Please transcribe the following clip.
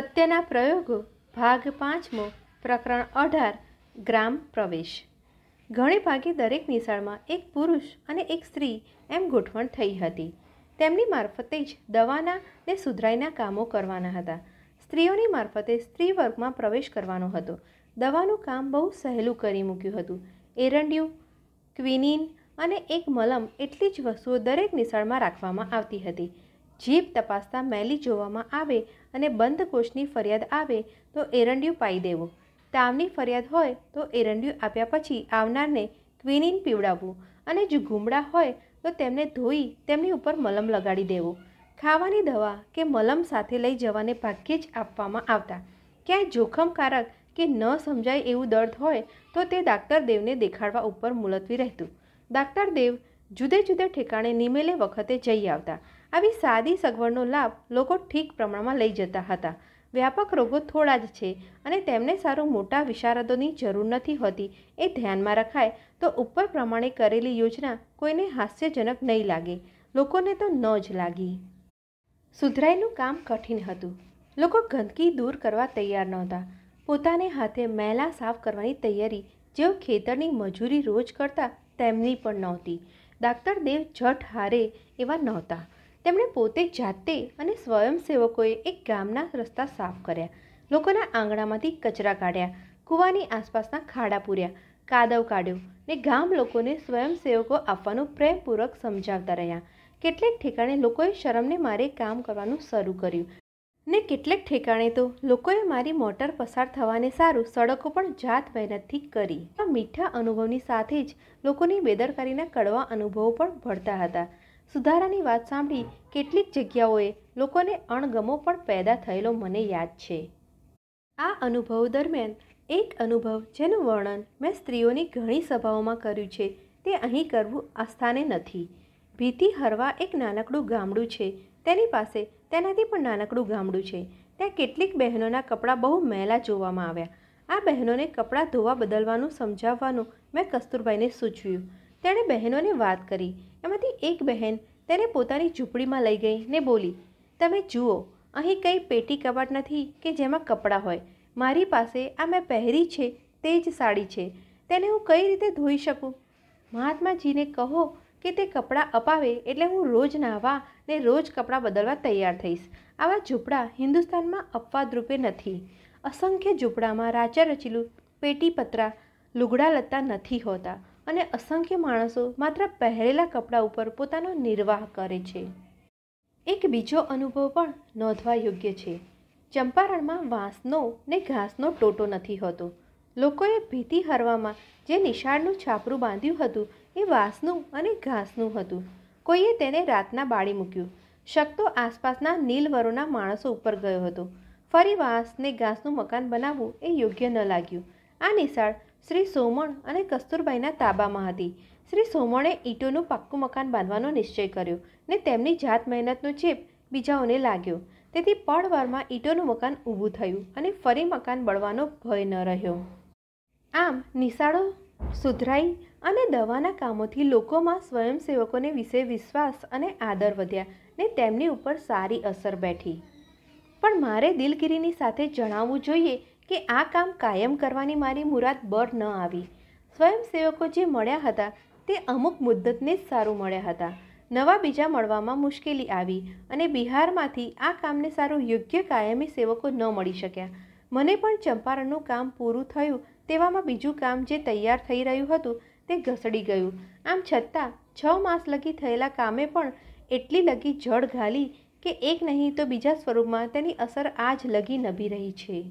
સત્યના પ્રયોગો ભાગ પાંચમો પ્રકરણ અઢાર ગ્રામ પ્રવેશ ઘણી ભાગે દરેક નિશાળમાં એક પુરુષ અને એક સ્ત્રી એમ ગોઠવણ થઈ હતી તેમની મારફતે જ દવાના ને સુધરાઈના કામો કરવાના હતા સ્ત્રીઓની મારફતે સ્ત્રી વર્ગમાં પ્રવેશ કરવાનો હતો દવાનું કામ બહુ સહેલું કરી મૂક્યું હતું એરંડિયું ક્વિનિન અને એક મલમ એટલી જ વસ્તુઓ દરેક નિશાળમાં રાખવામાં આવતી હતી જીભ તપાસતા મેલી જોવામાં આવે અને બંધ કોષની ફરિયાદ આવે તો એરંડિયું પાઈ દેવું તાવની ફરિયાદ હોય તો એરંડિયું આપ્યા પછી આવનારને ક્વિનિન પીવડાવવું અને જો ગુમડા હોય તો તેમને ધોઈ તેમની ઉપર મલમ લગાડી દેવો ખાવાની દવા કે મલમ સાથે લઈ જવાને ભાગ્યે જ આપવામાં આવતા ક્યાંય જોખમકારક કે ન સમજાય એવું દર્દ હોય તો તે ડાક્ટર દેવને દેખાડવા ઉપર મુલતવી રહેતું ડાક્ટર દેવ જુદે જુદે ઠેકાણે નિમેલે વખતે જઈ આવતા આવી સાદી સગવડનો લાભ લોકો ઠીક પ્રમાણમાં લઈ જતા હતા વ્યાપક રોગો થોડા જ છે અને તેમને સારું મોટા વિશારદોની જરૂર નથી હોતી એ ધ્યાનમાં રખાય તો ઉપર પ્રમાણે કરેલી યોજના કોઈને હાસ્યજનક નહીં લાગે લોકોને તો ન જ લાગી સુધરાઈનું કામ કઠિન હતું લોકો ગંદકી દૂર કરવા તૈયાર નહોતા પોતાને હાથે મેલા સાફ કરવાની તૈયારી જેઓ ખેતરની મજૂરી રોજ કરતા તેમની પણ નહોતી ડાક્ટર દેવ જઠ હારે એવા નહોતા તેમણે પોતે જાતે અને સ્વયંસેવકોએ એક ગામના રસ્તા સાફ કર્યા લોકોના આંગણામાંથી કચરા કાઢ્યા કૂવાની આસપાસના ખાડા પૂર્યા કાદવ કાઢ્યો ને ગામ લોકોને સ્વયંસેવકો આપવાનું પ્રેમપૂર્વક સમજાવતા રહ્યા કેટલેક ઠેકાણે લોકોએ શરમને મારે કામ કરવાનું શરૂ કર્યું ને કેટલેક ઠેકાણે તો લોકોએ મારી મોટર પસાર થવાને સારું સડકો પણ જાત મહેનતથી કરી આ મીઠા અનુભવની સાથે જ લોકોની બેદરકારીના કડવા અનુભવો પણ ભળતા હતા સુધારાની વાત સાંભળી કેટલીક જગ્યાઓએ લોકોને અણગમો પણ પેદા થયેલો મને યાદ છે આ અનુભવ દરમિયાન એક અનુભવ જેનું વર્ણન મેં સ્ત્રીઓની ઘણી સભાઓમાં કર્યું છે તે અહીં કરવું આસ્થાને નથી ભીતી હરવા એક નાનકડું ગામડું છે તેની પાસે તેનાથી પણ નાનકડું ગામડું છે ત્યાં કેટલીક બહેનોના કપડાં બહુ મહેલા જોવામાં આવ્યા આ બહેનોને કપડાં ધોવા બદલવાનું સમજાવવાનું મેં કસ્તુરભાઈને સૂચવ્યું તેણે બહેનોને વાત કરી એમાંથી એક બહેન તેને પોતાની ઝૂંપડીમાં લઈ ગઈ ને બોલી તમે જુઓ અહીં કંઈ પેટી કબાટ નથી કે જેમાં કપડાં હોય મારી પાસે આ મેં પહેરી છે તે જ સાડી છે તેને હું કઈ રીતે ધોઈ શકું મહાત્માજીને કહો કે તે કપડાં અપાવે એટલે હું રોજ નહાવા ને રોજ કપડાં બદલવા તૈયાર થઈશ આવા ઝૂંપડા હિન્દુસ્તાનમાં અપવાદરૂપે નથી અસંખ્ય ઝૂંપડામાં રાચા રચેલું પેટી પતરા લુગડા લતા નથી હોતા અને અસંખ્ય માણસો માત્ર પહેરેલા કપડાં ઉપર પોતાનો નિર્વાહ કરે છે એક બીજો અનુભવ પણ નોંધવા યોગ્ય છે ચંપારણમાં વાંસનો ને ઘાસનો ટોટો નથી હોતો લોકોએ ભીતી હરવામાં જે નિશાળનું છાપરું બાંધ્યું હતું એ વાંસનું અને ઘાસનું હતું કોઈએ તેને રાતના બાળી મૂક્યું શકતો આસપાસના નીલવરોના માણસો ઉપર ગયો હતો ફરી વાંસને ઘાસનું મકાન બનાવવું એ યોગ્ય ન લાગ્યું આ નિશાળ શ્રી સોમણ અને કસ્તુરબાઈના તાબામાં હતી શ્રી સોમણે ઈંટોનું પાક્કું મકાન બાંધવાનો નિશ્ચય કર્યો ને તેમની જાત મહેનતનો ચેપ બીજાઓને લાગ્યો તેથી પળવારમાં ઈંટોનું મકાન ઊભું થયું અને ફરી મકાન બળવાનો ભય ન રહ્યો આમ નિશાળો સુધરાઈ અને દવાના કામોથી લોકોમાં સ્વયંસેવકોને વિશે વિશ્વાસ અને આદર વધ્યા ને તેમની ઉપર સારી અસર બેઠી પણ મારે દિલગીરીની સાથે જણાવવું જોઈએ કે આ કામ કાયમ કરવાની મારી મુરાદ બર ન આવી સ્વયંસેવકો જે મળ્યા હતા તે અમુક મુદ્દતને જ સારું મળ્યા હતા નવા બીજા મળવામાં મુશ્કેલી આવી અને બિહારમાંથી આ કામને સારું યોગ્ય કાયમી સેવકો ન મળી શક્યા મને પણ ચંપારણનું કામ પૂરું થયું તેવામાં બીજું કામ જે તૈયાર થઈ રહ્યું હતું તે ઘસડી ગયું આમ છતાં છ માસ લગી થયેલા કામે પણ એટલી લગી જળ ઘાલી કે એક નહીં તો બીજા સ્વરૂપમાં તેની અસર આજ લગી નભી રહી છે